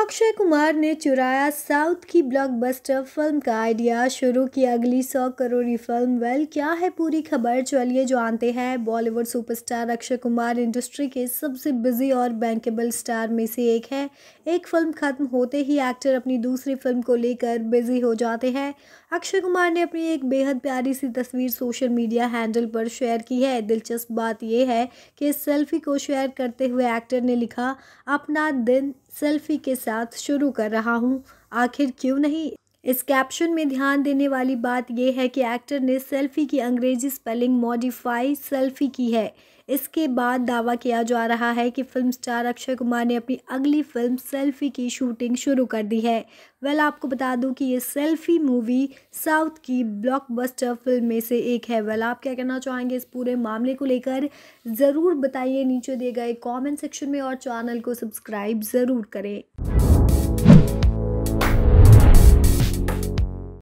अक्षय कुमार ने चुराया साउथ की ब्लॉकबस्टर फिल्म का आइडिया शुरू किया अगली सौ करोड़ फिल्म वेल क्या है पूरी खबर चलिए जो आते हैं Bollywood superstar Akshay Kumar industry के सबसे बिजी और बैंकेबल स्टार में से एक है एक फिल्म खत्म होते ही एक्टर अपनी दूसरी फिल्म को लेकर बिजी हो जाते हैं अक्षय कुमार ने अपनी एक बेहद प्यारी सी तस्वीर सोशल मीडिया हैंडल पर शेयर की है दिलचस्प बात यह है कि इस सेल्फी को शेयर करते हुए एक्टर ने लिखा अपना दिन सेल्फी के साथ शुरू कर रहा हूँ आखिर क्यों नहीं इस कैप्शन में ध्यान देने वाली बात यह है कि एक्टर ने सेल्फी की अंग्रेजी स्पेलिंग मॉडिफाई सेल्फी की है इसके बाद दावा किया जा रहा है कि फिल्म स्टार अक्षय कुमार ने अपनी अगली फिल्म सेल्फी की शूटिंग शुरू कर दी है वेल आपको बता दूं कि ये सेल्फी मूवी साउथ की ब्लॉकबस्टर फिल्म में से एक है वेल आप क्या कहना चाहेंगे इस पूरे मामले को लेकर ज़रूर बताइए नीचे दिए गए कॉमेंट सेक्शन में और चैनल को सब्सक्राइब ज़रूर करें